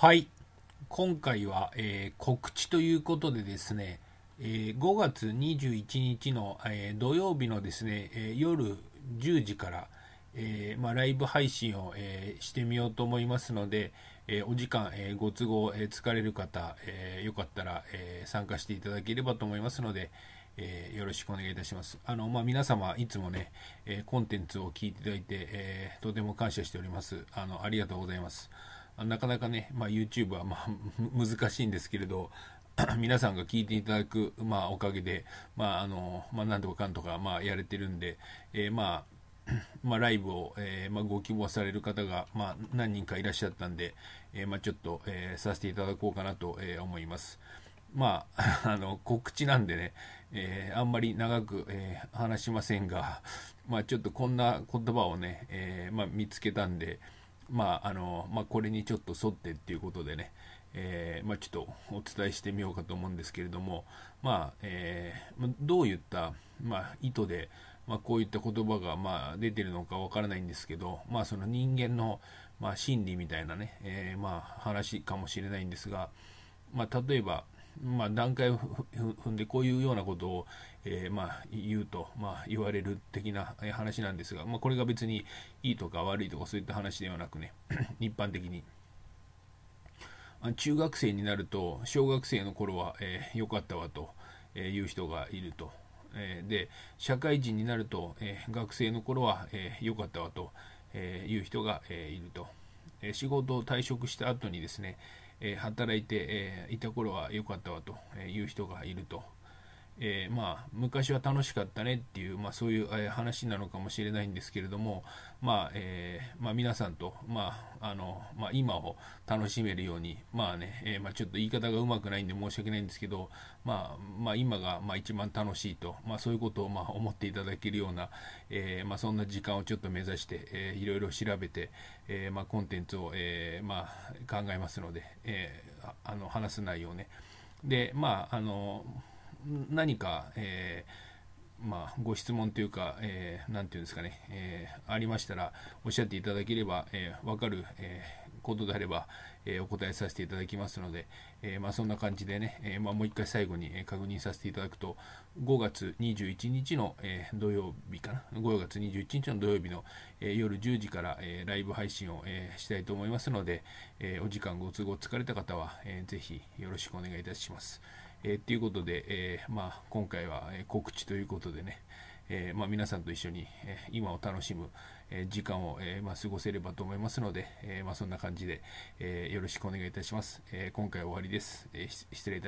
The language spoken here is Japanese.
はい。今回は、えー、告知ということでですね、えー、5月21日の、えー、土曜日のですね、え夜10時から、えまあ、ライブ配信を、えしてみようと思いますので、えお時間、えご都合、え疲れる方、えよかったら、え参加していただければと思いますので、えよろしくお願いいたします。あの、まあ、皆様、いつもね、えコンテンツを聞いていただいて、えとても感謝しております。あの、ありがとうございます。なかなかね、まあ、YouTube はまあ 難しいんですけれど、皆さんが聞いていただく、まあ、おかげで、まああのまあ、なんとかかんとか、まあ、やれてるんで、えー、まあ まあ、ライブを、えー、まあ、ご希望される方が、まあ、何人かいらっしゃったんで、えー、まあ、ちょっと、えー、させていただこうかなと、え思います。まあ、あの告知なんでね、えあんまり長く、え話しませんが、まあ、ちょっとこんな言葉をね、えま見つけたんで、まああのまあ、これにちょっと沿ってっていうことでね、えー、まあ、ちょっとお伝えしてみようかと思うんですけれども、まあえー、どういった、まあ、意図で、まあ、こういった言葉が、まあ、出てるのかわからないんですけど、まあ、その人間の、まあ、心理みたいなね、えー、まあ、話かもしれないんですが、まあ、例えば、まあ、段階を踏んでこういうようなことを、えー、まあ、言うと、まあ、言われる的な話なんですが、まあ、これが別にいいとか悪いとかそういった話ではなくね 一般的に。中学生になると小学生の頃は良、えー、かったわという人がいると。えー、で社会人になると、えー、学生の頃は良、えー、かったわという人が、えー、いると。仕事を退職した後にですね、働いて、いた頃は良かったわという人がいると。えー、まあ、昔は楽しかったねっていう、まあ、そういう、話なのかもしれないんですけれども、まあえー、まあ、皆さんと、まああのまあ、今を楽しめるように、まあねえまあ、ちょっと言い方がうまくないんで申し訳ないんですけど、まあまあ、今が、まあ、一番楽しいと、まあ、そういうことを、まあ、思っていただけるような、えまあ、そんな時間をちょっと目指して、えー、いろいろ調べて、えまあ、コンテンツを、えまあ、考えますので、えあの話す内容ね。でまああの何か、えー、まあ、ご質問というか、えー、ていうんですかね、えー、ありましたら、おっしゃっていただければ、えー、分かる、えことであれば、えお答えさせていただきますので、えまあ、そんな感じでね、えまあ、もう一回最後に確認させていただくと、5月21日の、え土曜日かな、5月21日の土曜日の、え夜10時から、えライブ配信を、えしたいと思いますので、えお時間ご都合疲れた方は、えー、ぜひよろしくお願いいたします。えー、ということで、えー、まあ、今回は告知ということでね、えー、まあ、皆さんと一緒に、今を楽しむ、時間を、えまあ、過ごせればと思いますので、えまそんな感じで、えよろしくお願いいたします。え今回は終わりです。え失礼いたします。